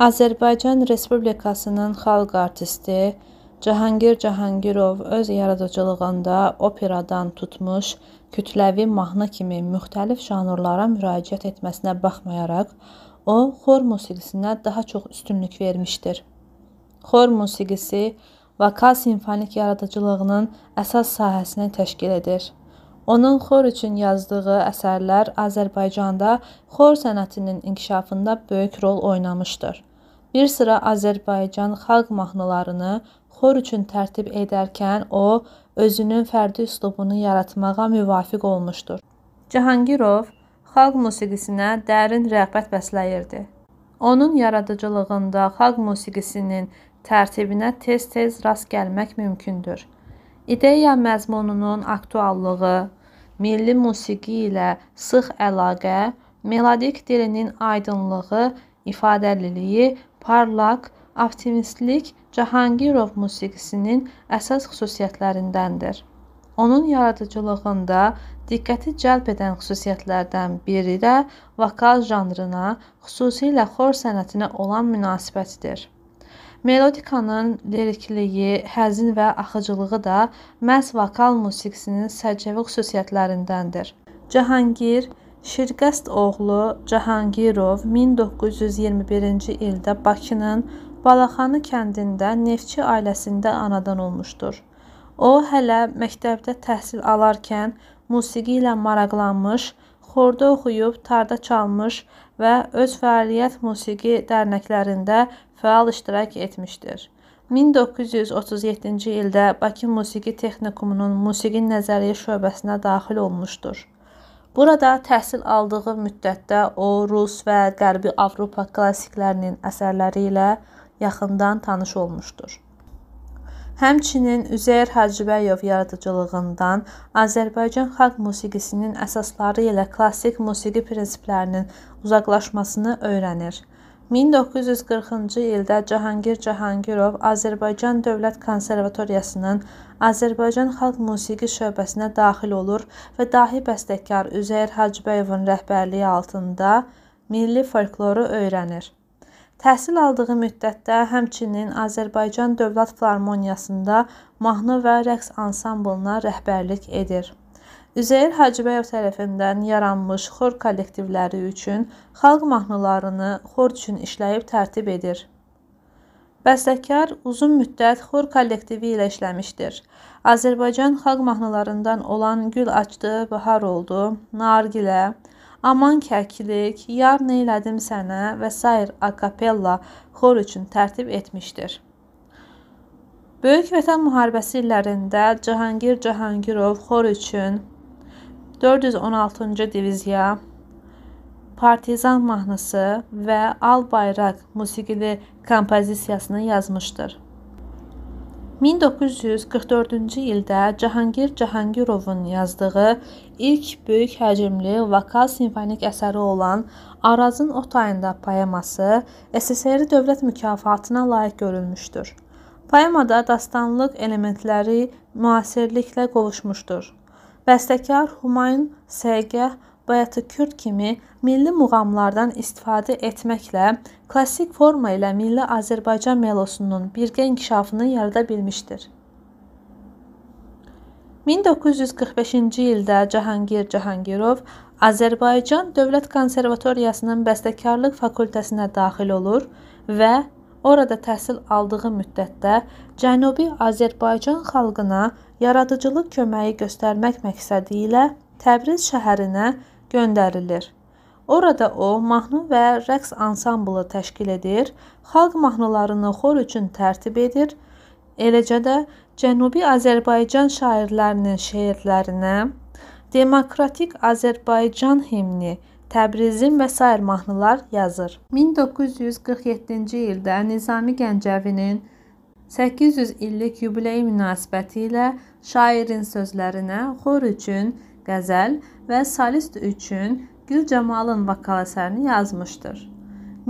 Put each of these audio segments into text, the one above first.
Azərbaycan Respublikasının xalq artisti Cahangir Cahangirov öz yaradıcılığında operadan tutmuş kütləvi mahnı kimi müxtəlif janrlara müraciət etməsinə baxmayaraq, o xor musiqisinə daha çox üstünlük vermişdir. Xor musiqisi vokal simfonik yaradıcılığının əsas sahəsini təşkil edir. Onun xor üçün yazdığı əsərlər Azərbaycanda xor sənətinin inkişafında böyük rol oynamışdır. Bir sıra Azərbaycan xalq mahnılarını xor üçün tərtib edərkən o, özünün fərdi üslubunu yaratmağa müvafiq olmuşdur. Cahangirov xalq musiqisinə dərin rəğbət bəsləyirdi. Onun yaradıcılığında xalq musiqisinin tərtibinə tez-tez rast gəlmək mümkündür. İdeya məzmununun aktuallığı, milli musiqi ilə sıx əlaqə, melodik dilinin aydınlığı, ifadəliliyi, parlaq, optimistlik Cahangirov musiqisinin əsas xüsusiyyətlərindəndir. Onun yaradıcılığında diqqəti cəlb edən xüsusiyyətlərdən biri də vokal janrına, xüsusilə xor sənətinə olan münasibətidir. Melodikanın lirikliyi, həzin və axıcılığı da məhz vokal musiqisinin səciyyəvi xüsusiyyətlərindəndir. Cahangir Şirqəst oğlu Cahangirov 1921-ci ildə Bakının Balaxanı kəndində neftçi ailəsində anadan olmuşdur. O hələ məktəbdə təhsil alarkən musiqi ilə maraqlanmış, xorda oxuyub, tarda çalmış və öz fəaliyyət musiqi dərnəklərində fəal iştirak etmişdir. 1937-ci ildə Bakı Musiqi Texnikumunun Musiqi Nəzəriyyə şöbəsinə daxil olmuşdur. Burada təhsil aldığı müddətdə o rus və Qərbi Avropa klassiklərinin əsərləri ilə yaxından tanış olmuşdur. Həmçinin Üzeyir Hacıbəyov yaradıcılığından Azərbaycan xalq musiqisinin əsasları ilə klassik musiqi prinsiplərinin uzaqlaşmasını öyrənir. 1940-cı ildə Cahangir Cahangirov Azərbaycan Dövlət Konservatoriyasının Azərbaycan Xalq Musiqi şöbəsinə daxil olur və dahi bəstəkar Üzeyir Hacıbəyovun rəhbərliyi altında milli folkloru öyrənir. Təhsil aldığı müddətdə həmçinin Azərbaycan Dövlət Filarmoniyasında mahnı və rəqs ansamblına rəhbərlik edir. Üzeyir Hacıbəyov tərəfindən yaranmış xor kollektivləri üçün xalq mahnılarını xor üçün işləyib tərtib edir. Bəstəkar uzun müddət xor kollektivi ilə işləmişdir. Azərbaycan xalq mahnılarından olan Gül açdı, bahar oldu, Nargilə, Aman kəkilik, Yar neylədim sənə və sair akapella xor üçün tərtib etmişdir. Böyük Vətən müharibəsi illərində Cahangir Cahangirov xor üçün 416-cı diviziya Partizan mahnısı və Al bayraq musiqili kompozisiyasını yazmışdır. 1944-cü ildə Cahangir Cahangirovun yazdığı ilk böyük həcmli vokal simfonik əsəri olan Arazın o tayında poeması SSR dövlət mükafatına layiq görülmüşdür. Poemada dastanlıq elementləri müasirliklə qovuşmuşdur. Bəstəkar Humayun Səqəh Bayatı Kürd kimi milli muğamlardan istifadə etməklə klassik forma ilə milli Azərbaycan melosunun birgə inkişafını yarada bilmişdir. 1945-ci ildə Cahangir Cahangirov Azərbaycan Dövlət Konservatoriyasının Bəstəkarlıq fakültəsinə daxil olur və orada təhsil aldığı müddətdə Cənubi Azərbaycan xalqına yaradıcılıq köməyi göstərmək məqsədi ilə Təbriz şəhərinə göndərilir. Orada o mahnı və rəqs ansamblı təşkil edir, xalq mahnılarını xor üçün tərtib edir. Eləcə də Cənubi Azərbaycan şairlərinin şeirlərinə Demokratik Azərbaycan himni Təbrizin və sair mahnılar yazır. 1947-ci ildə Nizami Gəncəvinin 800 illik yubileyi münasibəti ilə şairin sözlərinə xor üçün qəzəl və solist üçün Gül Cəmalın vokal əsərini yazmışdır.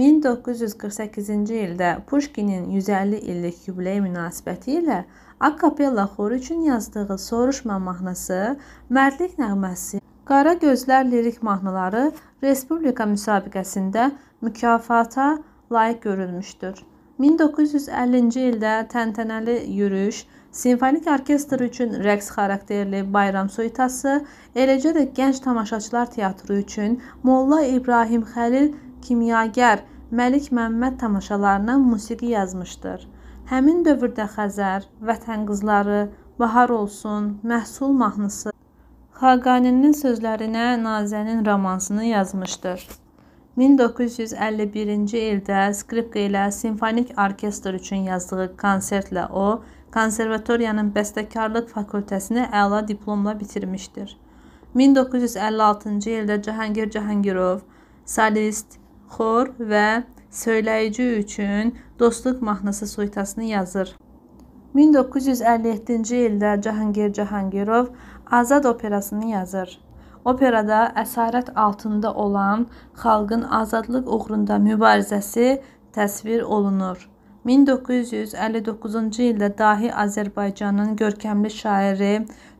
1948-ci ildə Puşkinin 150 illik yubileyi münasibəti ilə akapella xoru üçün yazdığı Soruşma mahnısı, Mərdlik nəğməsi Qara Gözlər lirik mahnıları Respublika müsabiqəsində mükafata layiq görülmüşdür. 1950-ci ildə təntənəli yürüyüş, simfonik orkestr üçün rəqs xarakterli bayram suitası, eləcə də gənc tamaşaçılar teatrı üçün Molla İbrahim Xəlil kimyager Məlik Məmməd tamaşalarına musiqi yazmışdır. Həmin dövrdə Xəzər, Vətən qızları, Bahar olsun, Məhsul mahnısı Xaqaninin sözlərinə Nazənin romansını yazmışdır. 1951-ci ildə skripka ilə simfonik orkestr üçün yazdığı konsertlə o, konservatoriyanın bəstəkarlıq fakültəsini əla diplomla bitirmişdir. 1956-cı ildə Cahangir Cahangirov solist, xor və söyləyici üçün Dostluq mahnısı suitasını yazır. 1957-ci ildə Cahangir Cahangirov Azad operasını yazır. Operada əsarət altında olan xalqın azadlıq uğrunda mübarizəsi təsvir olunur. 1959-cu ildə dahi Azərbaycanın görkəmli şairi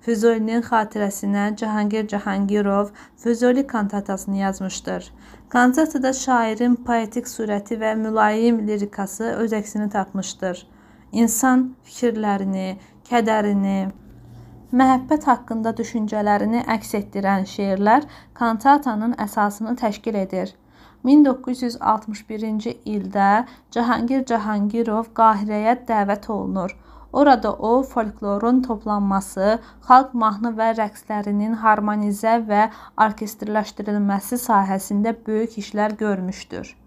Füzulinin xatirəsinə Cahangir Cahangirov Füzuli kantatasını yazmışdır. Kantatada şairin poetik surəti və mülayim lirikası öz əksini tapmışdır. İnsan fikirlərini, kədərini, məhəbbət haqqında düşüncələrini əks etdirən şeirlər kantatanın əsasını təşkil edir. 1961-ci ildə Cahangir Cahangirov Qahirəyə dəvət olunur. Orada o, folklorun toplanması, xalq mahnı və rəqslərinin harmonizə və orkestrləşdirilməsi sahəsində böyük işlər görmüşdür.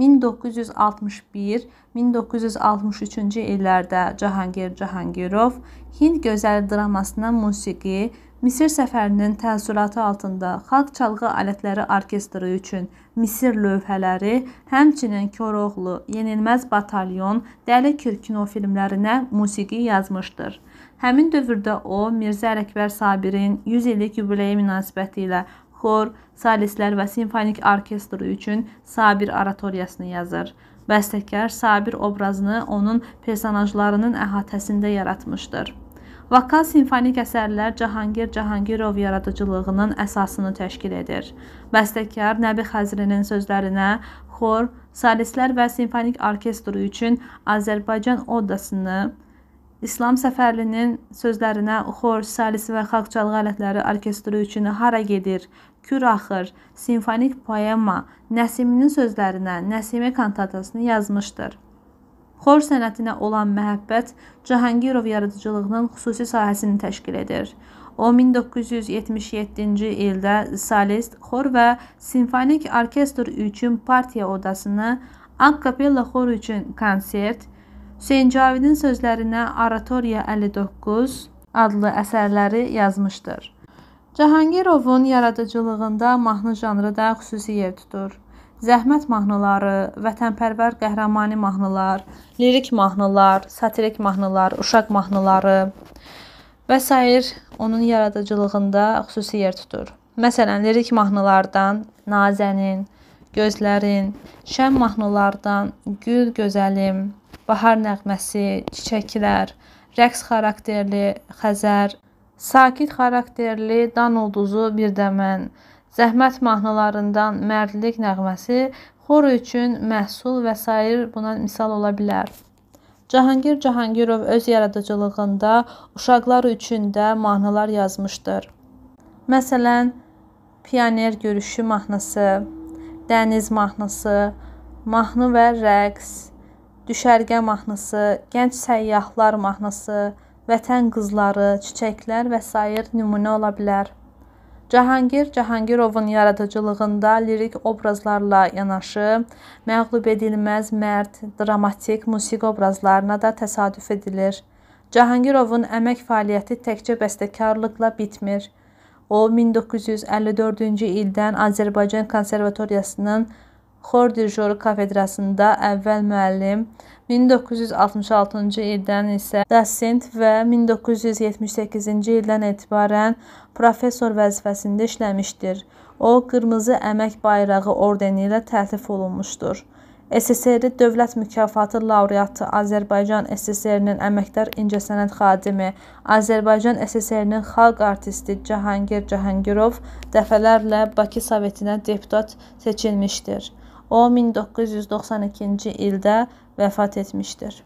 1961-1963-cü illərdə Cahangir Cahangirov Hind gözəli dramasına musiqi, Misir səfərinin təəssüratı altında xalq çalğı alətləri orkestri üçün Misir lövhələri, həmçinin Koroğlu, Yenilməz batalyon, Dəli Kür kinofilmlərinə musiqi yazmışdır. Həmin dövrdə o Mirzə Ələkbər Sabirin 100 illik yubileyi münasibətilə xor, salislər və simfonik orkestr üçün Sabir oratoriyasını yazır. Bəstəkar Sabir obrazını onun personajlarının əhatəsində yaratmışdır. Vokal simfonik əsərlər Cahangir Cahangirov yaradıcılığının əsasını təşkil edir. Bəstəkar Nəbi Xəzrinin sözlərinə xor, salislər və simfonik orkestr üçün Azərbaycan odasını İslam Səfərlinin sözlərinə xor, salisi və xalq çalğı alətləri orkestri üçün hara gedir? Kür axır, simfonik poema Nəsiminin sözlərinə Nəsimə kantatasını yazmışdır. Xor sənətinə olan məhəbbət Cahangirov yaradıcılığının xüsusi sahəsini təşkil edir. O 1977-ci ildə solist, xor və simfonik orkestr üçün partiya odasını, akapella xor üçün konsert, Hüseyncavidin sözlərinə Aratoriya 59 adlı əsərləri yazmışdır. Cahangirovun yaradıcılığında mahnı janrı da xüsusi yer tutur. Zəhmət mahnıları, vətənpərvər qəhrəmani mahnılar, lirik mahnılar, satirik mahnılar, uşaq mahnıları və sair onun yaradıcılığında xüsusi yer tutur. Məsələn, lirik mahnılardan Nazənin, gözlərin, şən mahnılardan Gül gözəlim, bahar nəğməsi, çiçəklər, rəqs xarakterli Xəzər, sakit xarakterli Dan ulduzu bir də mən, zəhmət mahnılarından Mərdlik nəğməsi xor üçün məhsul və sair buna misal ola bilər. Cahangir Cahangirov öz yaradıcılığında uşaqlar üçün də mahnılar yazmışdır. Məsələn, Pioner görüşü mahnısı dəniz mahnısı, mahnı və rəqs, düşərgə mahnısı, gənc səyyahlar mahnısı, vətən qızları, çiçəklər və sair nümunə ola bilər. Cahangir Cahangirovun yaradıcılığında lirik obrazlarla yanaşı, məğlub edilməz mərd, dramatik, musiqi obrazlarına da təsadüf edilir. Cahangirovun əmək fəaliyyəti təkcə bəstəkarlıqla bitmir. O 1954-cü ildən Azərbaycan Konservatoriyasının Xor Dijoru kafedrasında əvvəl müəllim, 1966-cı ildən isə dosent və 1978-ci ildən etibarən professor vəzifəsində işləmişdir. O, Qırmızı Əmək Bayrağı ordeni ilə təltif olunmuşdur. SSRİ Dövlət Mükafatı laureatı, Azərbaycan SSR-nin əməkdar incəsənət xadimi, Azərbaycan SSR-nin xalq artisti Cahangir Cahangirov dəfələrlə Bakı Sovetinə deputat seçilmişdir. O 1992-ci ildə vəfat etmişdir.